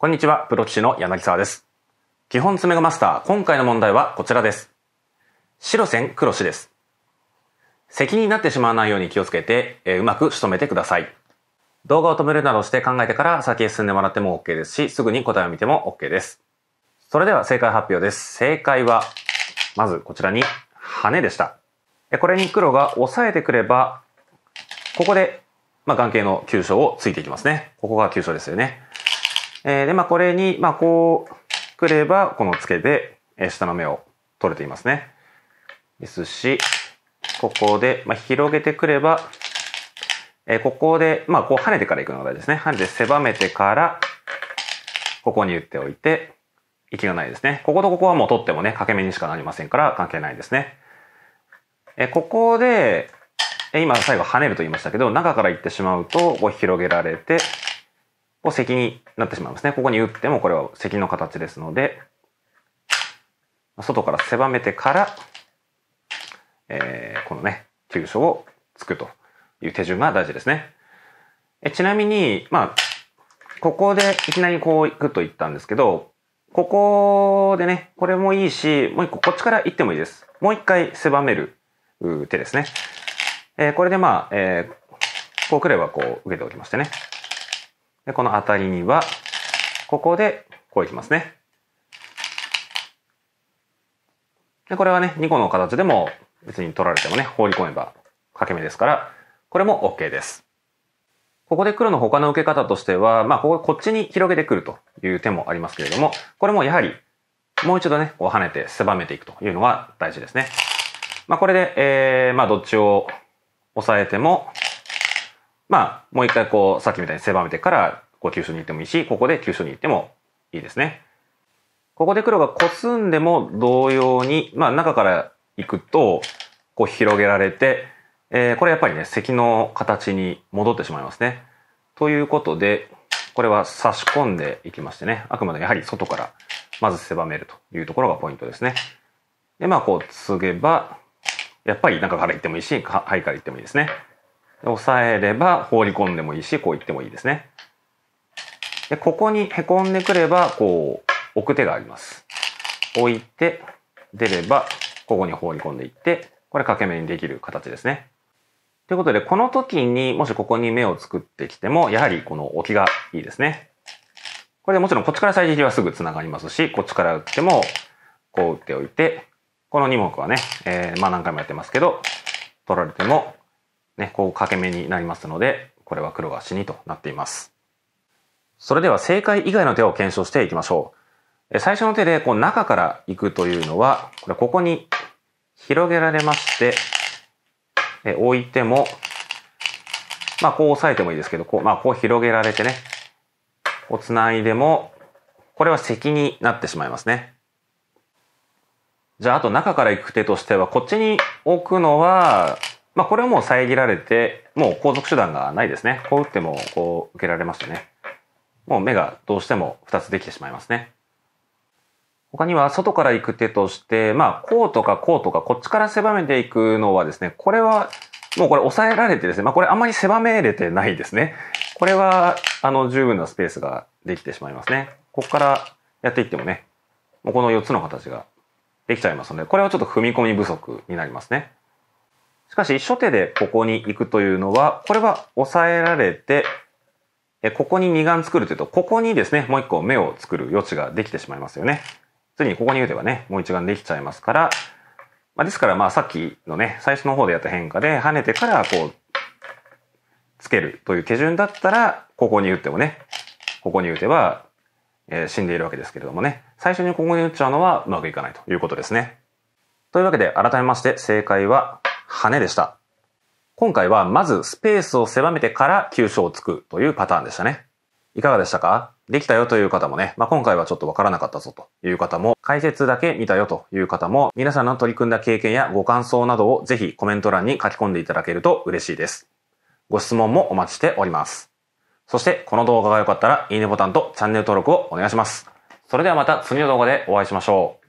こんにちは、プロ棋士の柳沢です。基本詰めがマスター、今回の問題はこちらです。白線黒子です。咳になってしまわないように気をつけて、えー、うまく仕留めてください。動画を止めるなどして考えてから先へ進んでもらっても OK ですし、すぐに答えを見ても OK です。それでは正解発表です。正解は、まずこちらに、羽でした。これに黒が押さえてくれば、ここで、まあ、眼形の急所をついていきますね。ここが急所ですよね。えー、で、まあ、これに、まあ、こうくれば、この付けで、えー、下の目を取れていますね。ですし、ここで、まあ、広げてくれば、えー、ここで、まあ、こう跳ねてから行くのが大事ですね。跳ねて狭めてから、ここに打っておいて、息がないですね。こことここはもう取ってもね、掛け目にしかなりませんから関係ないですね。えここで、え今最後跳ねると言いましたけど、中から行ってしまうと、こう広げられて、を積になってしまいますね。ここに打ってもこれは積の形ですので、外から狭めてから、えー、このね、急所を突くという手順が大事ですね。えちなみに、まあ、ここでいきなりこう行くと言ったんですけど、ここでね、これもいいし、もう一個こっちから行ってもいいです。もう一回狭める手ですね。えー、これでまあ、えー、こう来ればこう受けておきましてね。で、このあたりには、ここで、こういきますね。で、これはね、2個の形でも別に取られてもね、放り込めば欠け目ですから、これも OK です。ここで黒の他の受け方としては、まあ、ここ、こっちに広げてくるという手もありますけれども、これもやはり、もう一度ね、こう跳ねて狭めていくというのが大事ですね。まあ、これで、えー、まあ、どっちを押さえても、まあ、もう一回こう、さっきみたいに狭めてから、こう、急所に行ってもいいし、ここで急所に行ってもいいですね。ここで黒がコスんでも同様に、まあ、中から行くと、こう、広げられて、えー、これやっぱりね、石の形に戻ってしまいますね。ということで、これは差し込んでいきましてね、あくまでやはり外から、まず狭めるというところがポイントですね。で、まあ、こう、継げば、やっぱり中から行ってもいいし、いから行ってもいいですね。押さえれば放り込んでもいいし、こういってもいいですね。で、ここに凹んでくれば、こう、置く手があります。置いて、出れば、ここに放り込んでいって、これ掛け目にできる形ですね。ということで、この時にもしここに目を作ってきても、やはりこの置きがいいですね。これでもちろんこっちから最適はすぐ繋がりますし、こっちから打っても、こう打っておいて、この2目はね、えー、まあ何回もやってますけど、取られてもね、こう欠け目になりますので、これは黒が死にとなっています。それでは正解以外の手を検証していきましょう。最初の手でこう中から行くというのは、これここに広げられまして、え置いても、まあこう押さえてもいいですけど、こう、まあこう広げられてね、こう繋いでも、これは席になってしまいますね。じゃああと中から行く手としては、こっちに置くのは、まあ、これはもう遮られて、もう後続手段がないですね。こう打っても、こう受けられましたね。もう目がどうしても2つできてしまいますね。他には外から行く手として、まあ、こうとかこうとか、こっちから狭めていくのはですね、これは、もうこれ抑えられてですね、まあこれあんまり狭めれてないですね。これは、あの、十分なスペースができてしまいますね。ここからやっていってもね、もうこの4つの形ができちゃいますので、これはちょっと踏み込み不足になりますね。しかし、初手でここに行くというのは、これは抑えられて、ここに2眼作るというと、ここにですね、もう1個目を作る余地ができてしまいますよね。ついにここに打てばね、もう1眼できちゃいますから、まあ、ですからまあさっきのね、最初の方でやった変化で跳ねてからこう、つけるという手順だったら、ここに打ってもね、ここに打てば、えー、死んでいるわけですけれどもね、最初にここに打っちゃうのはうまくいかないということですね。というわけで改めまして正解は羽でした。今回はまずスペースを狭めてから急所をつくというパターンでしたね。いかがでしたかできたよという方もね、まあ、今回はちょっとわからなかったぞという方も、解説だけ見たよという方も、皆さんの取り組んだ経験やご感想などをぜひコメント欄に書き込んでいただけると嬉しいです。ご質問もお待ちしております。そして、この動画が良かったら、いいねボタンとチャンネル登録をお願いします。それではまた次の動画でお会いしましょう。